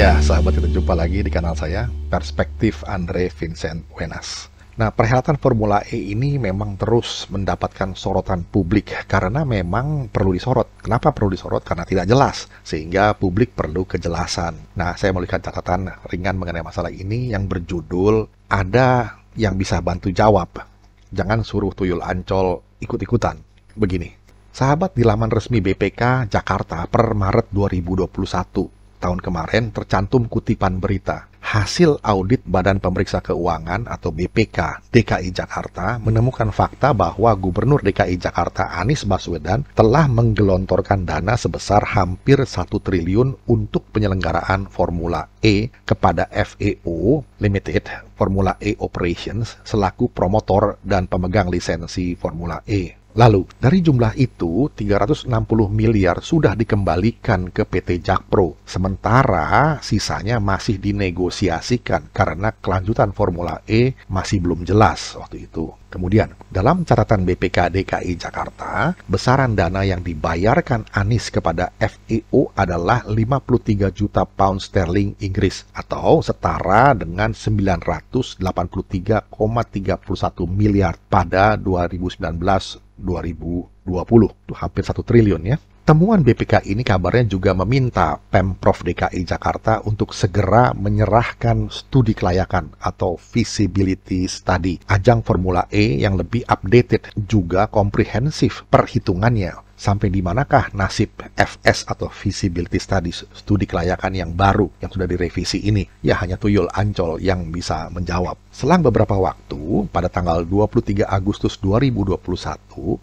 Ya, sahabat kita jumpa lagi di kanal saya, Perspektif Andre Vincent Wenas. Nah, perhelatan Formula E ini memang terus mendapatkan sorotan publik karena memang perlu disorot. Kenapa perlu disorot? Karena tidak jelas, sehingga publik perlu kejelasan. Nah, saya melihat catatan ringan mengenai masalah ini yang berjudul Ada yang bisa bantu jawab. Jangan suruh tuyul ancol ikut-ikutan. Begini, sahabat di laman resmi BPK Jakarta per Maret 2021 tahun kemarin tercantum kutipan berita. Hasil audit Badan Pemeriksa Keuangan atau BPK DKI Jakarta menemukan fakta bahwa Gubernur DKI Jakarta Anies Baswedan telah menggelontorkan dana sebesar hampir 1 triliun untuk penyelenggaraan Formula E kepada FEO Limited Formula E Operations selaku promotor dan pemegang lisensi Formula E. Lalu, dari jumlah itu, 360 miliar sudah dikembalikan ke PT Jakpro, sementara sisanya masih dinegosiasikan karena kelanjutan Formula E masih belum jelas waktu itu. Kemudian, dalam catatan BPK DKI Jakarta, besaran dana yang dibayarkan Anis kepada FEO adalah 53 juta pound sterling Inggris atau setara dengan 983,31 miliar pada 2019 2020 itu hampir satu triliun ya. Temuan BPK ini kabarnya juga meminta Pemprov DKI Jakarta untuk segera menyerahkan studi kelayakan atau visibility study ajang Formula E yang lebih updated juga komprehensif perhitungannya sampai di manakah nasib FS atau Visibility Studies, studi kelayakan yang baru yang sudah direvisi ini? Ya hanya Tuyul Ancol yang bisa menjawab. Selang beberapa waktu, pada tanggal 23 Agustus 2021,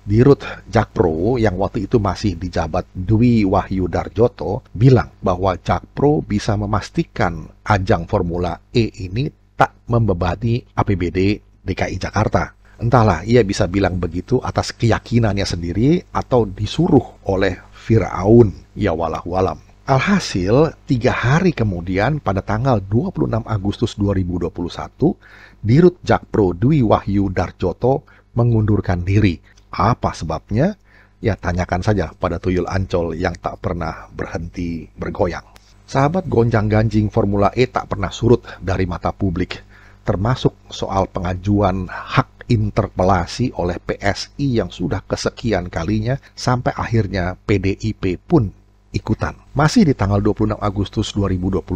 Dirut Jakpro yang waktu itu masih dijabat Dwi Wahyu Darjoto bilang bahwa Jakpro bisa memastikan ajang Formula E ini tak membebani APBD DKI Jakarta. Entahlah, ia bisa bilang begitu atas keyakinannya sendiri atau disuruh oleh Fir'aun, ya walau alam. Alhasil, tiga hari kemudian pada tanggal 26 Agustus 2021, Dirut Jakpro Dwi Wahyu Darjoto mengundurkan diri. Apa sebabnya? Ya tanyakan saja pada tuyul ancol yang tak pernah berhenti bergoyang. Sahabat gonjang-ganjing Formula E tak pernah surut dari mata publik, termasuk soal pengajuan hak terinterpelasi oleh PSI yang sudah kesekian kalinya sampai akhirnya PDIP pun ikutan. Masih di tanggal 26 Agustus 2021,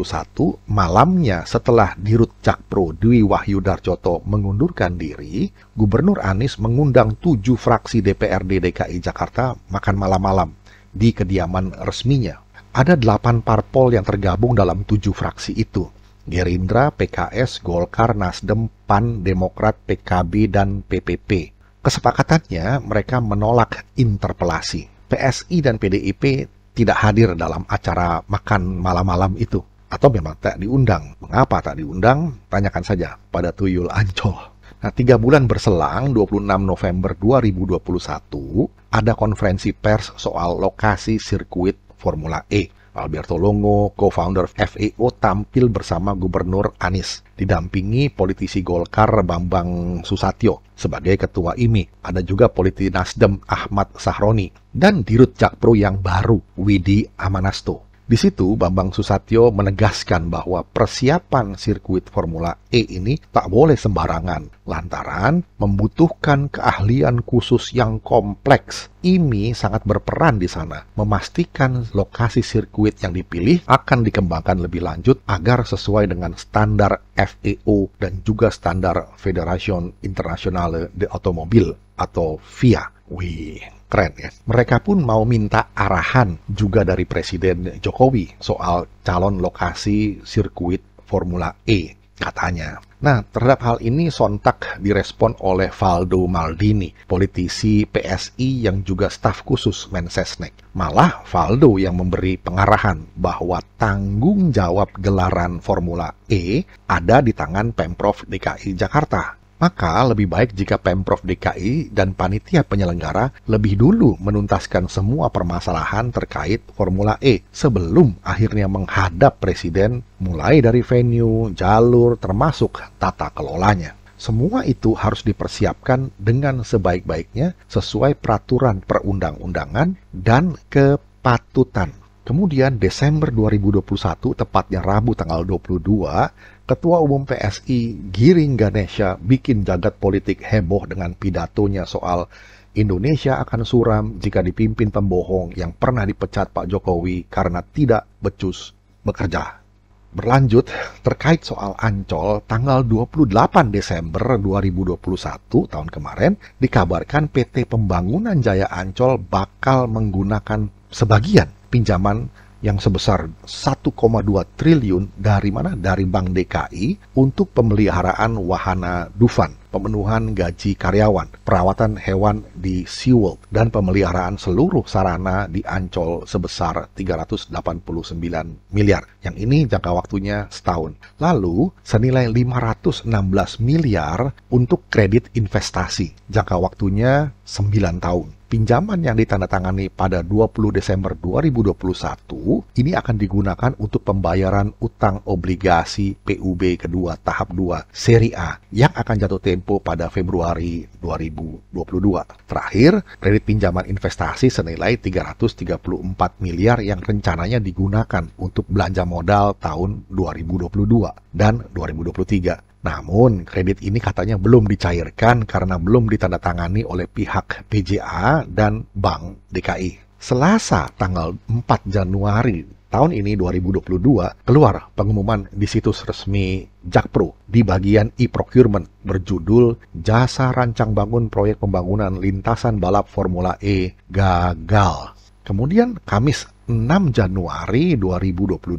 malamnya setelah Dirut Cakpro Dwi Wahyu Darjoto mengundurkan diri, Gubernur Anies mengundang tujuh fraksi DPRD DKI Jakarta makan malam-malam di kediaman resminya. Ada delapan parpol yang tergabung dalam tujuh fraksi itu. Gerindra, PKS, Golkar, Nasdem, PAN, Demokrat, PKB, dan PPP. Kesepakatannya mereka menolak interpelasi. PSI dan PDIP tidak hadir dalam acara makan malam-malam itu. Atau memang tak diundang. Mengapa tak diundang? Tanyakan saja pada Tuyul Ancol. Nah, tiga bulan berselang, 26 November 2021, ada konferensi pers soal lokasi sirkuit Formula E Alberto Longo, co-founder FAO, tampil bersama Gubernur Anies, didampingi politisi Golkar Bambang Susatyo sebagai ketua IMI. Ada juga politisi Nasdem Ahmad Sahroni dan Dirut Jakpro yang baru, Widi Amanasto. Di situ, Bambang Susatyo menegaskan bahwa persiapan sirkuit Formula E ini tak boleh sembarangan, lantaran membutuhkan keahlian khusus yang kompleks. Ini sangat berperan di sana, memastikan lokasi sirkuit yang dipilih akan dikembangkan lebih lanjut agar sesuai dengan standar FEO dan juga standar Federation Internationale de Automobile atau FIA. Wih, keren ya. Mereka pun mau minta arahan juga dari Presiden Jokowi soal calon lokasi sirkuit Formula E katanya. Nah, terhadap hal ini sontak direspon oleh Valdo Maldini, politisi PSI yang juga staf khusus Mensesnek. Malah Valdo yang memberi pengarahan bahwa tanggung jawab gelaran Formula E ada di tangan Pemprov DKI Jakarta maka lebih baik jika Pemprov DKI dan panitia penyelenggara lebih dulu menuntaskan semua permasalahan terkait Formula E sebelum akhirnya menghadap presiden mulai dari venue, jalur, termasuk tata kelolanya. Semua itu harus dipersiapkan dengan sebaik-baiknya sesuai peraturan perundang-undangan dan kepatutan Kemudian Desember 2021, tepatnya Rabu tanggal 22, Ketua Umum PSI Giring Ganesha bikin jagat politik heboh dengan pidatonya soal Indonesia akan suram jika dipimpin pembohong yang pernah dipecat Pak Jokowi karena tidak becus bekerja. Berlanjut, terkait soal Ancol, tanggal 28 Desember 2021 tahun kemarin, dikabarkan PT Pembangunan Jaya Ancol bakal menggunakan sebagian pinjaman yang sebesar 1,2 triliun dari mana? Dari Bank DKI untuk pemeliharaan wahana Dufan, pemenuhan gaji karyawan, perawatan hewan di SeaWorld, dan pemeliharaan seluruh sarana di Ancol sebesar 389 miliar. Yang ini jangka waktunya setahun. Lalu, senilai 516 miliar untuk kredit investasi. Jangka waktunya 9 tahun. Pinjaman yang ditandatangani pada 20 Desember 2021 ini akan digunakan untuk pembayaran utang obligasi PUB kedua tahap 2 seri A yang akan jatuh tempo pada Februari 2022. Terakhir, kredit pinjaman investasi senilai 334 miliar yang rencananya digunakan untuk belanja modal tahun 2022 dan 2023. Namun, kredit ini katanya belum dicairkan karena belum ditandatangani oleh pihak PJA dan Bank DKI. Selasa tanggal 4 Januari tahun ini 2022 keluar pengumuman di situs resmi Jakpro di bagian e-procurement berjudul Jasa Rancang Bangun Proyek Pembangunan Lintasan Balap Formula E Gagal. Kemudian Kamis 6 Januari 2022,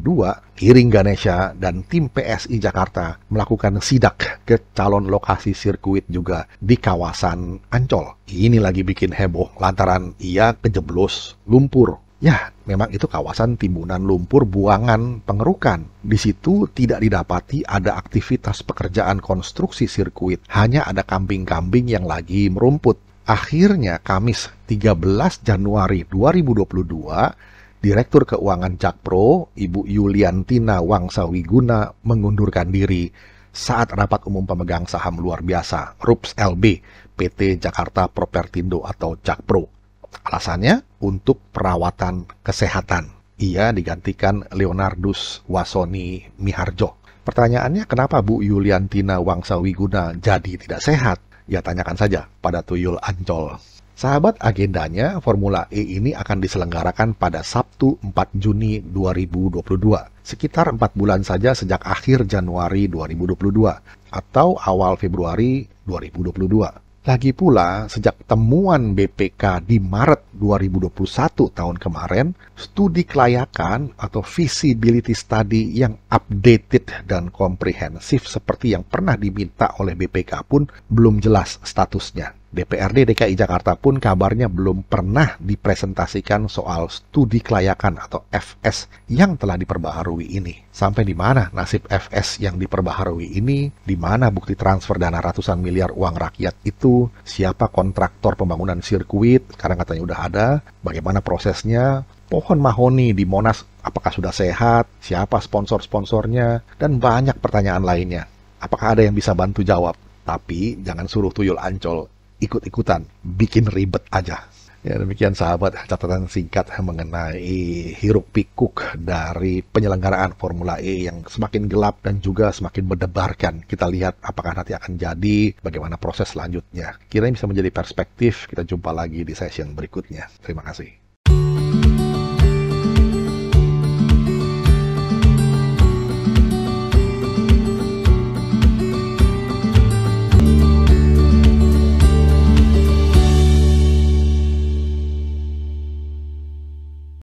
Giring Ganesha dan tim PSI Jakarta melakukan sidak ke calon lokasi sirkuit juga di kawasan Ancol. Ini lagi bikin heboh lantaran ia kejeblos lumpur. Ya, memang itu kawasan timbunan lumpur buangan pengerukan. Di situ tidak didapati ada aktivitas pekerjaan konstruksi sirkuit, hanya ada kambing-kambing yang lagi merumput. Akhirnya Kamis 13 Januari 2022, Direktur Keuangan Jakpro, Ibu Yuliantina Wangsawiguna mengundurkan diri saat rapat umum pemegang saham luar biasa RUPS LB PT Jakarta Propertindo atau Jakpro. Alasannya untuk perawatan kesehatan. Ia digantikan Leonardus Wasoni Miharjo. Pertanyaannya kenapa Bu Yuliantina Wangsawiguna jadi tidak sehat? Ya tanyakan saja pada Tuyul Ancol. Sahabat agendanya, Formula E ini akan diselenggarakan pada Sabtu 4 Juni 2022, sekitar 4 bulan saja sejak akhir Januari 2022 atau awal Februari 2022. Lagi pula, sejak temuan BPK di Maret 2021 tahun kemarin, studi kelayakan atau visibility study yang updated dan komprehensif seperti yang pernah diminta oleh BPK pun belum jelas statusnya. DPRD DKI Jakarta pun kabarnya belum pernah dipresentasikan soal studi kelayakan atau FS yang telah diperbaharui ini. Sampai di mana nasib FS yang diperbaharui ini, di mana bukti transfer dana ratusan miliar uang rakyat itu, siapa kontraktor pembangunan sirkuit, sekarang katanya udah ada, bagaimana prosesnya, pohon mahoni di Monas apakah sudah sehat, siapa sponsor-sponsornya, dan banyak pertanyaan lainnya. Apakah ada yang bisa bantu jawab? Tapi jangan suruh tuyul ancol, ikut-ikutan, bikin ribet aja. Ya, demikian sahabat catatan singkat mengenai hiruk pikuk dari penyelenggaraan Formula E yang semakin gelap dan juga semakin mendebarkan. Kita lihat apakah nanti akan jadi, bagaimana proses selanjutnya. Kira bisa menjadi perspektif. Kita jumpa lagi di session berikutnya. Terima kasih.